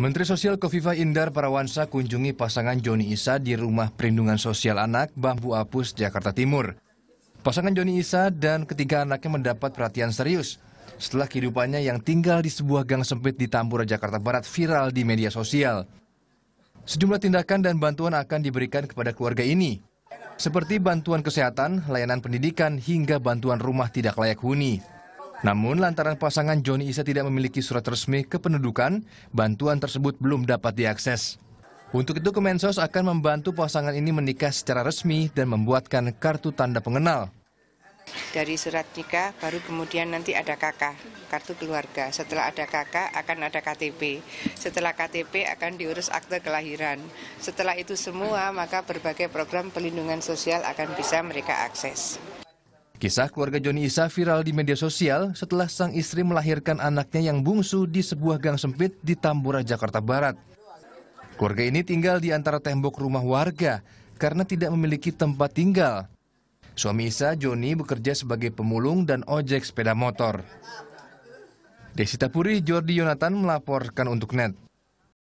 Menteri Sosial Kofifa Indar Parawansa kunjungi pasangan Joni Isa di Rumah Perlindungan Sosial Anak Bambu Apus, Jakarta Timur. Pasangan Joni Isa dan ketiga anaknya mendapat perhatian serius setelah kehidupannya yang tinggal di sebuah gang sempit di Tambora, Jakarta Barat viral di media sosial. Sejumlah tindakan dan bantuan akan diberikan kepada keluarga ini, seperti bantuan kesehatan, layanan pendidikan, hingga bantuan rumah tidak layak huni. Namun lantaran pasangan Joni Isa tidak memiliki surat resmi kependudukan, bantuan tersebut belum dapat diakses. Untuk itu Kemensos akan membantu pasangan ini menikah secara resmi dan membuatkan kartu tanda pengenal. Dari surat nikah baru kemudian nanti ada KK, kartu keluarga. Setelah ada KK akan ada KTP. Setelah KTP akan diurus akte kelahiran. Setelah itu semua maka berbagai program pelindungan sosial akan bisa mereka akses. Kisah keluarga Joni Isa viral di media sosial setelah sang istri melahirkan anaknya yang bungsu di sebuah gang sempit di Tambora, Jakarta Barat. Keluarga ini tinggal di antara tembok rumah warga karena tidak memiliki tempat tinggal. Suami Isa, Joni, bekerja sebagai pemulung dan ojek sepeda motor. Desita Puri, Jordi Yonatan melaporkan untuk NET.